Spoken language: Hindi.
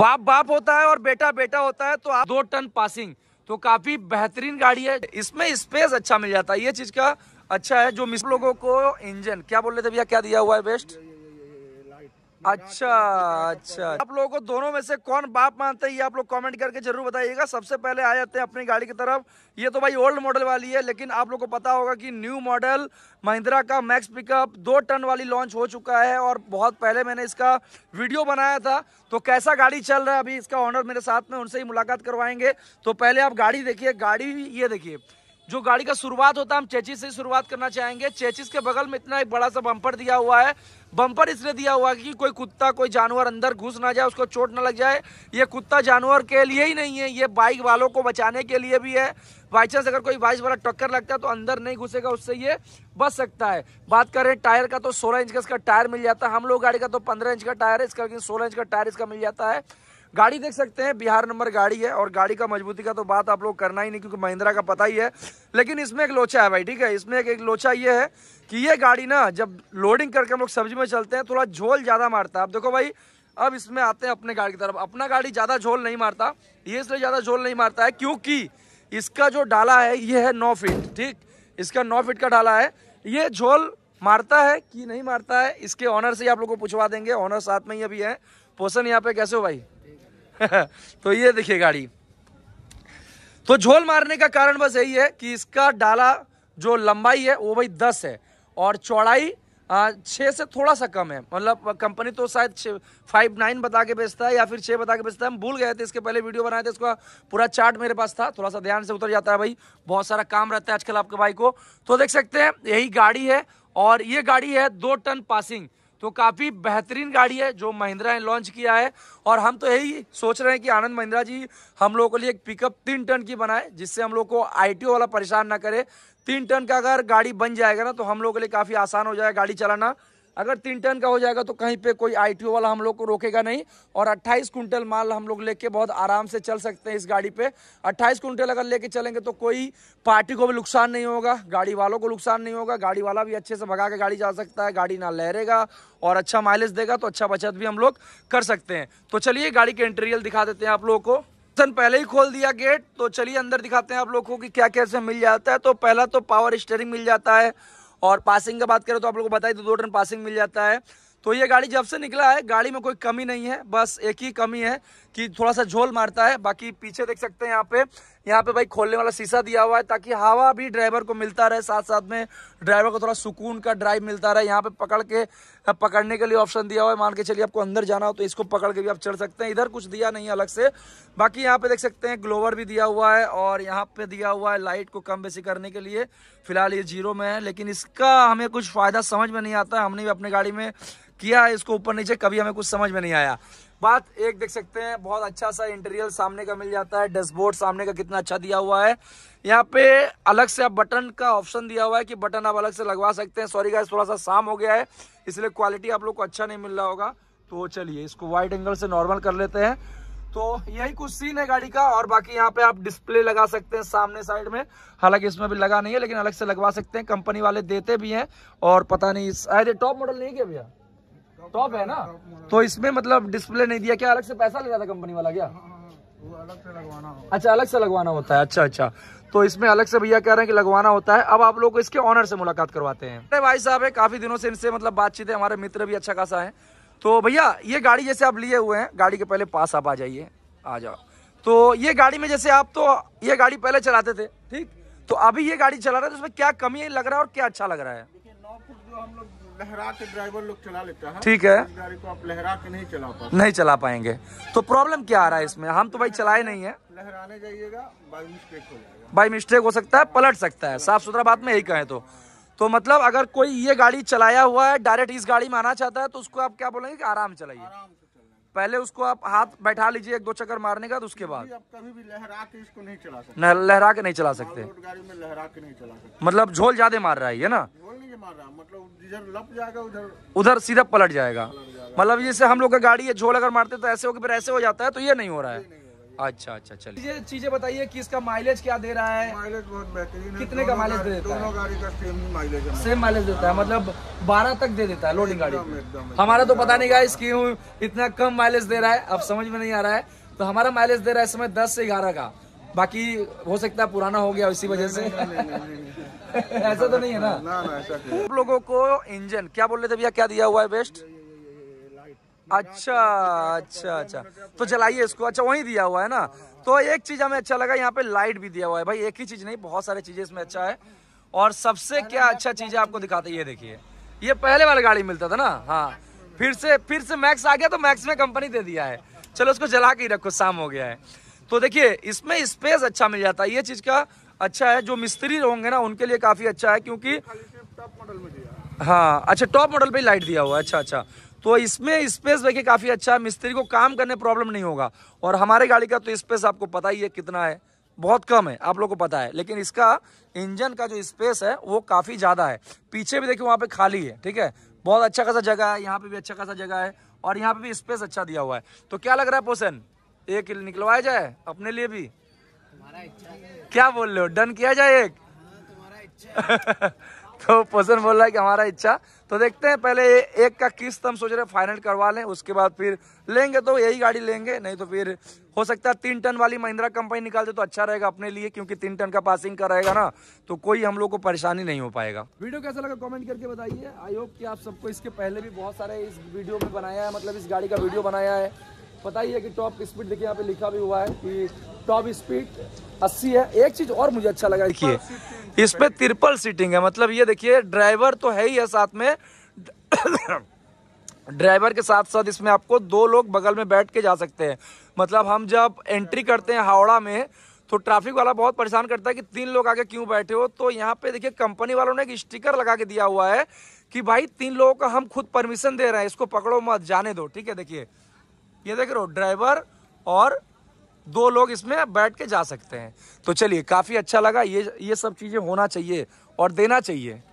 बाप बाप होता है और बेटा बेटा होता है तो आप दो टन पासिंग तो काफी बेहतरीन गाड़ी है इसमें स्पेस अच्छा मिल जाता है ये चीज का अच्छा है जो मिस लोगों को इंजन क्या बोल रहे थे भैया क्या दिया हुआ है बेस्ट अच्छा अच्छा आप लोगों को दोनों में से कौन बाप मानते हैं ये आप लोग कमेंट करके जरूर बताइएगा सबसे पहले आ जाते हैं अपनी गाड़ी की तरफ ये तो भाई ओल्ड मॉडल वाली है लेकिन आप लोग को पता होगा कि न्यू मॉडल महिंद्रा का मैक्स पिकअप दो टन वाली लॉन्च हो चुका है और बहुत पहले मैंने इसका वीडियो बनाया था तो कैसा गाड़ी चल रहा है अभी इसका ऑनर मेरे साथ में उनसे ही मुलाकात करवाएंगे तो पहले आप गाड़ी देखिए गाड़ी ये देखिए जो गाड़ी का शुरुआत होता है हम चेचिस से शुरुआत करना चाहेंगे चेचिस के बगल में इतना एक बड़ा सा बम्पर दिया हुआ है बम्पर इसलिए दिया हुआ है कि कोई कुत्ता कोई जानवर अंदर घुस ना जाए उसको चोट ना लग जाए ये कुत्ता जानवर के लिए ही नहीं है ये बाइक वालों को बचाने के लिए भी है बाई चांस अगर कोई बाइक वाला टक्कर लगता है तो अंदर नहीं घुसेगा उससे ये बच सकता है बात करें टायर का तो सोलह इंच का इसका टायर मिल जाता है हम लोग गाड़ी का तो पंद्रह इंच का टायर है इसका लेकिन सोलह इंच का टायर इसका मिल जाता है गाड़ी देख सकते हैं बिहार नंबर गाड़ी है और गाड़ी का मजबूती का तो बात आप लोग करना ही नहीं क्योंकि महिंद्रा का पता ही है लेकिन इसमें एक लोचा है भाई ठीक है इसमें एक, एक लोचा ये है कि ये गाड़ी ना जब लोडिंग करके हम लोग सब्जी में चलते हैं थोड़ा झोल ज़्यादा मारता है आप देखो भाई अब इसमें आते हैं अपने गाड़ी की तरफ अपना गाड़ी ज़्यादा झोल नहीं मारता ये इसलिए ज़्यादा झोल नहीं मारता है क्योंकि इसका जो डाला है ये है नौ फिट ठीक इसका नौ फिट का डाला है ये झोल मारता है कि नहीं मारता है इसके ऑनर से ही आप लोग को पूछवा देंगे ऑनर साथ में ही अभी है पोषण यहाँ पे कैसे हो भाई तो ये देखिए गाड़ी तो झोल मारने का कारण बस यही है कि इसका डाला जो लंबाई है वो भाई दस है और चौड़ाई छः से थोड़ा सा कम है मतलब कंपनी तो शायद छः फाइव नाइन बता के बेचता है या फिर छः बता के बेचता है हम भूल गए थे इसके पहले वीडियो बनाए थे इसका पूरा चार्ट मेरे पास था थोड़ा सा ध्यान से उतर जाता है भाई बहुत सारा काम रहता है आजकल आपके भाई को तो देख सकते हैं यही गाड़ी है और ये गाड़ी है दो टन पासिंग तो काफ़ी बेहतरीन गाड़ी है जो महिंद्रा ने लॉन्च किया है और हम तो यही सोच रहे हैं कि आनंद महिंद्रा जी हम लोगों के लिए एक पिकअप तीन टन की बनाए जिससे हम लोग को आई वाला परेशान ना करे तीन टन का अगर गाड़ी बन जाएगा ना तो हम लोग के लिए काफ़ी आसान हो जाएगा गाड़ी चलाना अगर तीन टन का हो जाएगा तो कहीं पे कोई आई वाला हम लोग को रोकेगा नहीं और 28 कुंटल माल हम लोग लेके बहुत आराम से चल सकते हैं इस गाड़ी पे 28 कुंटल अगर लेके चलेंगे तो कोई पार्टी को भी नुकसान नहीं होगा गाड़ी वालों को नुकसान नहीं होगा गाड़ी वाला भी अच्छे से भगा के गाड़ी जा सकता है गाड़ी ना लहरेगा और अच्छा माइलेज देगा तो अच्छा बचत भी हम लोग कर सकते हैं तो चलिए गाड़ी के इंटीरियल दिखा देते हैं आप लोगों को सन पहले ही खोल दिया गेट तो चलिए अंदर दिखाते हैं आप लोगों को कि क्या कैसे मिल जाता है तो पहला तो पावर स्टेयरिंग मिल जाता है और पासिंग का बात करें तो आप लोगों को बताइए तो दो टन पासिंग मिल जाता है तो ये गाड़ी जब से निकला है गाड़ी में कोई कमी नहीं है बस एक ही कमी है कि थोड़ा सा झोल मारता है बाकी पीछे देख सकते हैं यहाँ पे यहाँ पे भाई खोलने वाला शीशा दिया हुआ है ताकि हवा भी ड्राइवर को मिलता रहे साथ साथ में ड्राइवर को थोड़ा सुकून का ड्राइव मिलता रहे यहाँ पे पकड़ के पकड़ने के लिए ऑप्शन दिया हुआ है मान के चलिए आपको अंदर जाना हो तो इसको पकड़ के भी आप चढ़ सकते हैं इधर कुछ दिया नहीं अलग से बाकी यहाँ पे देख सकते हैं ग्लोवर भी दिया हुआ है और यहाँ पे दिया हुआ है लाइट को कम बेसी करने के लिए फिलहाल ये जीरो में है लेकिन इसका हमें कुछ फ़ायदा समझ में नहीं आता हमने भी अपने गाड़ी में किया है इसको ऊपर नीचे कभी हमें कुछ समझ में नहीं आया बात एक देख सकते हैं बहुत अच्छा सा इंटीरियर सामने का मिल जाता है डैशबोर्ड सामने का कितना अच्छा दिया हुआ है यहाँ पे अलग से आप बटन का ऑप्शन दिया हुआ है कि बटन आप अलग से लगवा सकते हैं सॉरी गाइस थोड़ा सा शाम हो गया है इसलिए क्वालिटी आप लोग को अच्छा नहीं मिल रहा होगा तो चलिए इसको वाइट एंगल से नॉर्मल कर लेते हैं तो यही कुछ सीन है गाड़ी का और बाकी यहाँ पे आप डिस्प्ले लगा सकते हैं सामने साइड में हालांकि इसमें भी लगा नहीं है लेकिन अलग से लगवा सकते हैं कंपनी वाले देते भी हैं और पता नहीं शायद टॉप मॉडल नहीं क्या भैया टॉप है ना तो इसमें मतलब डिस्प्ले नहीं दिया क्या अलग से पैसा ले था कंपनी वाला क्या हाँ, हाँ, हाँ, अच्छा अलग से लगवाना होता है अच्छा अच्छा तो इसमें अलग से भैया कह रहे हैं कि लगवाना होता है अब आप लोग को इसके ऑनर से मुलाकात करवाते हैं अरे भाई साहब है काफी दिनों से इनसे मतलब बातचीत है हमारे मित्र भी अच्छा खासा है तो भैया ये गाड़ी जैसे आप लिए हुए हैं गाड़ी के पहले पास आप आ जाइए आ जाओ तो ये गाड़ी में जैसे आप तो ये गाड़ी पहले चलाते थे ठीक तो अभी ये गाड़ी चला रहे थे तो उसमें क्या कमी लग रहा है और क्या अच्छा लग रहा है नौ फुट जो हम लोग लहरा के ड्राइवर लोग चला लेता है ठीक है गाड़ी को आप लहरा के नहीं चला पाएंगे नहीं चला पाएंगे तो प्रॉब्लम क्या आ रहा है इसमें हम तो भाई चलाए नहीं है लहराने जाइएगा बाई मिस्टेक हो जाएगा बाई मिस्टेक हो सकता है पलट सकता है साफ सुथरा बात में यही कहें तो तो मतलब अगर कोई ये गाड़ी चलाया हुआ है डायरेक्ट इस गाड़ी में आना चाहता है तो उसको आप क्या बोलेंगे कि आराम चलाइए पहले उसको आप हाथ बैठा लीजिए एक दो चक्कर मारने का तो उसके बाद आप कभी भी लहरा के इसको नहीं चला सकते लहरा के नहीं चला सकते गाड़ी में लहरा के नहीं चला सकते मतलब झोल ज्यादा मार रहा है ये ना मार रहा मतलब इधर लप जाएगा उधर उधर सीधा पलट जाएगा मतलब जैसे हम लोग का गाड़ी है झोल अगर मारते तो ऐसे हो फिर ऐसे हो जाता है तो ये नहीं हो रहा है अच्छा अच्छा चलिए चीजें बताइए कि इसका माइलेज क्या दे रहा है माइलेज बहुत बेहतरीन कितने का माइलेज देता है दोनों गाड़ी का सेम माइलेज सेम माइलेज देता है मतलब 12 तक दे देता है लोडिंग गाड़ी हमारा तो पता नहीं गाइस इसकी इतना कम माइलेज दे रहा है अब समझ में नहीं आ रहा है तो हमारा माइलेज दे रहा है समय दस से ग्यारह का बाकी हो सकता है पुराना हो गया इसी वजह से ऐसा तो नहीं है ना आप लोगों को इंजन क्या बोल रहे थे भैया क्या दिया हुआ है बेस्ट अच्छा अच्छा अच्छा तो जलाइए इसको अच्छा वही दिया हुआ है ना तो एक चीज हमें अच्छा लगा यहाँ पे लाइट भी दिया हुआ है भाई एक ही चीज नहीं बहुत सारी चीजें इसमें अच्छा है और सबसे क्या अच्छा चीज है आपको दिखाते ये देखिए ये पहले वाले गाड़ी मिलता था ना हाँ फिर से फिर से मैक्स आ गया तो मैक्स में कंपनी दे दिया है चलो उसको जला के ही रखो शाम हो गया है तो देखिए इसमें स्पेस अच्छा मिल जाता है ये चीज का अच्छा है जो मिस्त्री होंगे ना उनके लिए काफी अच्छा है क्योंकि हाँ अच्छा टॉप मॉडल पे लाइट दिया हुआ है अच्छा अच्छा तो इसमें स्पेस देखिए काफ़ी अच्छा है मिस्त्री को काम करने प्रॉब्लम नहीं होगा और हमारे गाड़ी का तो स्पेस आपको पता ही है कितना है बहुत कम है आप लोग को पता है लेकिन इसका इंजन का जो स्पेस है वो काफ़ी ज़्यादा है पीछे भी देखिए वहाँ पे खाली है ठीक है बहुत अच्छा खासा जगह है यहाँ पे भी अच्छा खासा जगह है और यहाँ पे भी स्पेस अच्छा दिया हुआ है तो क्या लग रहा है पोसन एक निकलवाया जाए अपने लिए भी क्या बोल रहे हो डन किया जाए एक हाँ, तो पर्सन बोल रहा है कि हमारा इच्छा तो देखते हैं पहले एक का किस्त हम सोच रहे फाइनल करवा लें उसके बाद फिर लेंगे तो यही गाड़ी लेंगे नहीं तो फिर हो सकता है तीन टन वाली महिंद्रा कंपनी निकाल दे तो अच्छा रहेगा अपने लिए क्योंकि तीन टन का पासिंग का रहेगा ना तो कोई हम लोग को परेशानी नहीं हो पाएगा वीडियो कैसा लगा कॉमेंट करके बताइए आई होप कि आप सबको इसके पहले भी बहुत सारे इस वीडियो में बनाया है मतलब इस गाड़ी का वीडियो बनाया है पता ही है कि टॉप स्पीड देखिए यहाँ पे लिखा भी हुआ है कि टॉप स्पीड अस्सी है एक चीज और मुझे अच्छा लगा देखिए इसमें ट्रिपल सीटिंग है मतलब ये देखिए ड्राइवर तो है ही है साथ में ड्राइवर के साथ साथ इसमें आपको दो लोग बगल में बैठ के जा सकते हैं मतलब हम जब एंट्री करते हैं हावड़ा में तो ट्रैफिक वाला बहुत परेशान करता है कि तीन लोग आगे क्यों बैठे हो तो यहाँ पे देखिए कंपनी वालों ने एक स्टिकर लगा के दिया हुआ है कि भाई तीन लोगों का हम खुद परमिशन दे रहे हैं इसको पकड़ो मत जाने दो ठीक है देखिए ये देख रहे हो ड्राइवर और दो लोग इसमें बैठ के जा सकते हैं तो चलिए काफ़ी अच्छा लगा ये ये सब चीज़ें होना चाहिए और देना चाहिए